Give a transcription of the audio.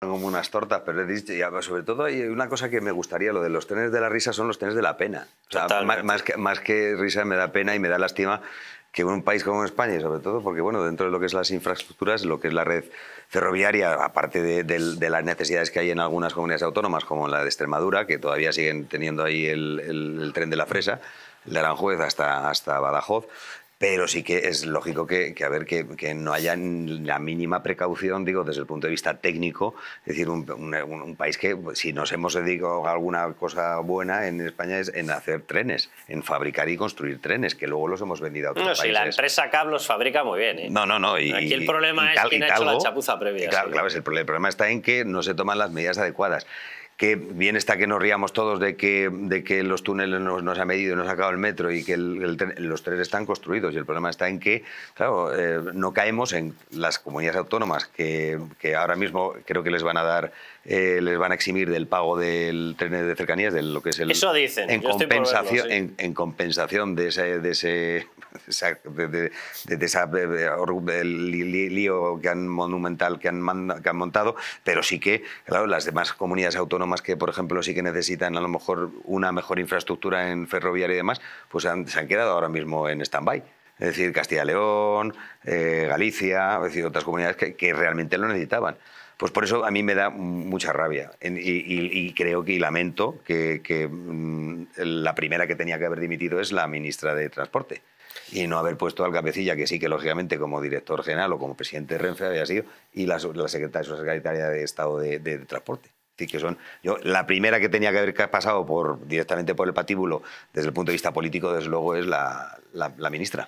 como unas tortas, pero sobre todo hay una cosa que me gustaría, lo de los trenes de la risa son los trenes de la pena. más, que, risa me da pena y me da lástima que en un país como España, sobre todo porque bueno, dentro de lo que es las infraestructuras, lo que es la red ferroviaria, aparte de, las necesidades que hay en algunas comunidades autónomas, como la de Extremadura, que todavía siguen teniendo ahí el, tren de la fresa, de Aranjuez hasta, hasta Badajoz, pero sí que es lógico que, que, no haya la mínima precaución, digo, desde el punto de vista técnico. Es decir, un, país que, pues, si nos hemos dedicado a alguna cosa buena en España, es en hacer trenes, en fabricar y construir trenes, que luego los hemos vendido a otros países. No, si la empresa CAB los fabrica muy bien. ¿eh? No, no, no. Y, Aquí el problema es ha hecho la chapuza previa. claro, el problema está en que no se toman las medidas adecuadas que bien está que nos ríamos todos de que, de que los túneles no se ha medido y nos ha acabado el metro y que los trenes están construidos. Y el problema está en que, eh, no caemos en las comunidades autónomas que, ahora mismo creo que les van a dar, eh, les van a eximir del pago del tren de cercanías, de lo que es el... Eso dicen. En, compensación, en, compensación de ese desde de, ese eh, eh, lío que monumental que han, montado, pero sí que claro, las demás comunidades autónomas que, por ejemplo, sí que necesitan a lo mejor una mejor infraestructura en ferroviaria y demás, pues se han quedado ahora mismo en stand-by. Es decir, Castilla y León, eh, Galicia, es decir, otras comunidades que, realmente lo necesitaban. Pues por eso a mí me da mucha rabia y, creo que y lamento que, mm, la primera que tenía que haber dimitido es la ministra de Transporte y no haber puesto al cabecilla, que sí que lógicamente como director general o como presidente de Renfe había sido, y la, secretaria, secretaria de Estado de, Transporte. que son, yo, la primera que tenía que haber pasado por, directamente por el patíbulo desde el punto de vista político, desde luego, es la ministra.